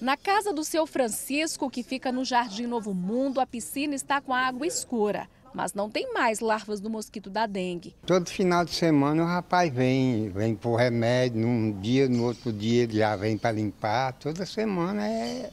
Na casa do seu Francisco, que fica no Jardim Novo Mundo, a piscina está com a água escura, mas não tem mais larvas do mosquito da dengue. Todo final de semana o rapaz vem, vem por remédio, num dia, no outro dia ele já vem para limpar. Toda semana é.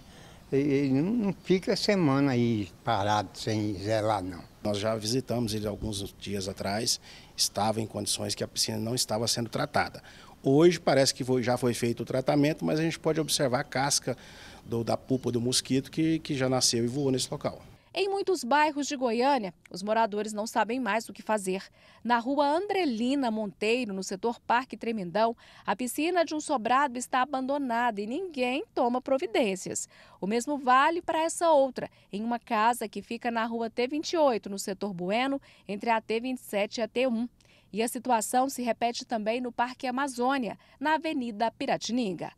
Ele não fica semana aí parado sem zelar, não. Nós já visitamos ele alguns dias atrás, estava em condições que a piscina não estava sendo tratada. Hoje parece que foi, já foi feito o tratamento, mas a gente pode observar a casca do, da pupa do mosquito que, que já nasceu e voou nesse local. Em muitos bairros de Goiânia, os moradores não sabem mais o que fazer. Na rua Andrelina Monteiro, no setor Parque Tremendão, a piscina de um sobrado está abandonada e ninguém toma providências. O mesmo vale para essa outra, em uma casa que fica na rua T28, no setor Bueno, entre a T27 e a T1. E a situação se repete também no Parque Amazônia, na Avenida Piratininga.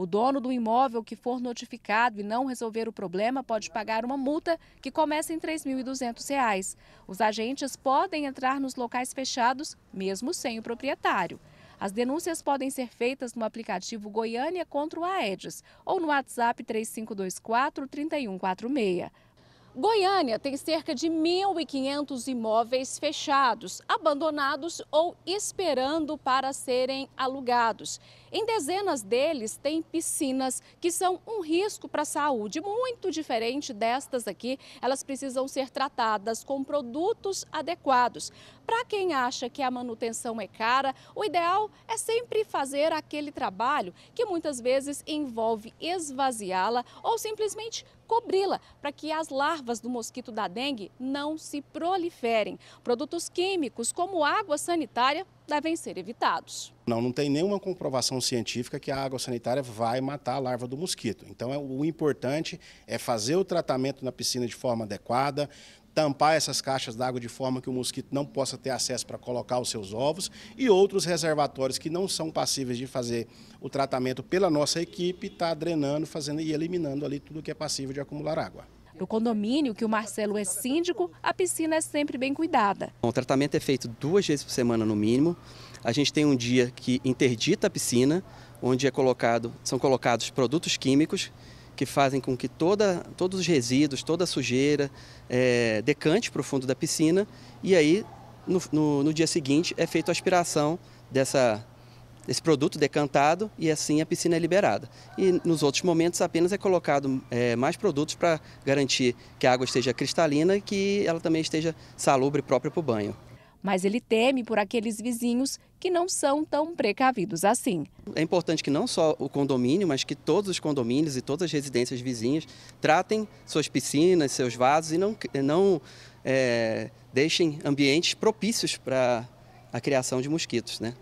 O dono do imóvel que for notificado e não resolver o problema pode pagar uma multa que começa em R$ 3.200. Os agentes podem entrar nos locais fechados, mesmo sem o proprietário. As denúncias podem ser feitas no aplicativo Goiânia contra o Aedes ou no WhatsApp 3524 3146. Goiânia tem cerca de 1.500 imóveis fechados, abandonados ou esperando para serem alugados. Em dezenas deles tem piscinas que são um risco para a saúde, muito diferente destas aqui. Elas precisam ser tratadas com produtos adequados. Para quem acha que a manutenção é cara, o ideal é sempre fazer aquele trabalho que muitas vezes envolve esvaziá-la ou simplesmente cobri-la para que as larvas larvas do mosquito da dengue não se proliferem. Produtos químicos, como água sanitária, devem ser evitados. Não, não tem nenhuma comprovação científica que a água sanitária vai matar a larva do mosquito. Então, é, o importante é fazer o tratamento na piscina de forma adequada, tampar essas caixas d'água de forma que o mosquito não possa ter acesso para colocar os seus ovos e outros reservatórios que não são passíveis de fazer o tratamento pela nossa equipe, está drenando, fazendo e eliminando ali tudo que é passível de acumular água. No condomínio, que o Marcelo é síndico, a piscina é sempre bem cuidada. O tratamento é feito duas vezes por semana no mínimo. A gente tem um dia que interdita a piscina, onde é colocado, são colocados produtos químicos que fazem com que toda, todos os resíduos, toda a sujeira é, decante para o fundo da piscina e aí no, no, no dia seguinte é feita a aspiração dessa esse produto decantado e assim a piscina é liberada. E nos outros momentos apenas é colocado é, mais produtos para garantir que a água esteja cristalina e que ela também esteja salubre e própria para o banho. Mas ele teme por aqueles vizinhos que não são tão precavidos assim. É importante que não só o condomínio, mas que todos os condomínios e todas as residências vizinhas tratem suas piscinas, seus vasos e não, não é, deixem ambientes propícios para a criação de mosquitos. Né?